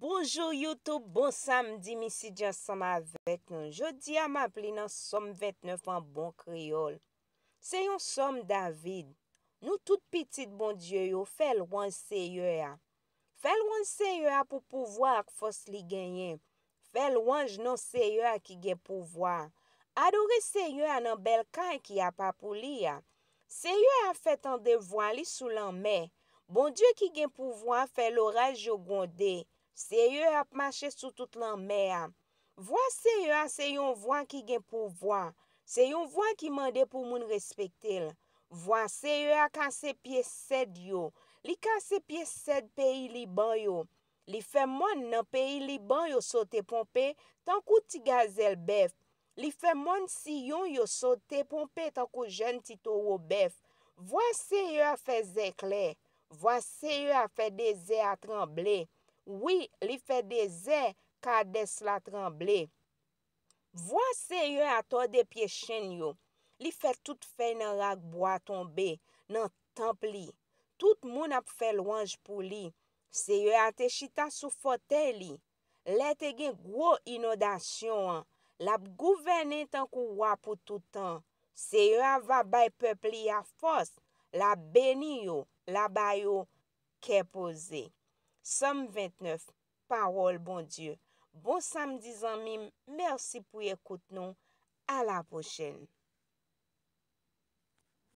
Bonjou Youtube, bon samdi misi djan sam avet nou. Jodi am ap li nan som 29 an bon kriol. Se yon som David. Nou tout pitit bon die yo, fel wanj se yoy a. Fel wanj se yoy a pou pouvoa ak fos li genyen. Fel wanj non se yoy a ki gen pouvoa. Adore se yoy a nan bel kan ki ap apou li ya. Se yoy a fet an devwa li sou lan me. Bon die ki gen pouvoa fel oraj yo gonde. Se yoy a. Se yon ap mache sou tout lan mè a. Vwa se yon se yon vwan ki gen pou vwan. Se yon vwan ki mande pou moun respekte l. Vwa se yon a kanse piye sed yo. Li kanse piye sed peyi li ban yo. Li fe moun nan peyi li ban yo sote pompe tankou ti gazel bev. Li fe moun si yon yo sote pompe tankou jen ti towo bev. Vwa se yon a fe zekle. Vwa se yon a fe deze a tremble. Ouwi, li fè de zè kade slat ramblè. Vwa se yon ato de pye chen yo. Li fè tout fè nan ragboa tonbe, nan temple li. Tout moun ap fè louange pou li. Se yon ate chita sou fote li. Le te gen gro inodasyon an. Lap gouvenen tankou wapou toutan. Se yon ava bay pepli ya fos. La beni yo, la bay yo kepoze. Somme 29, parol bon dieu. Bon samdi zanmim, mersi pou ekout nou. A la pochel.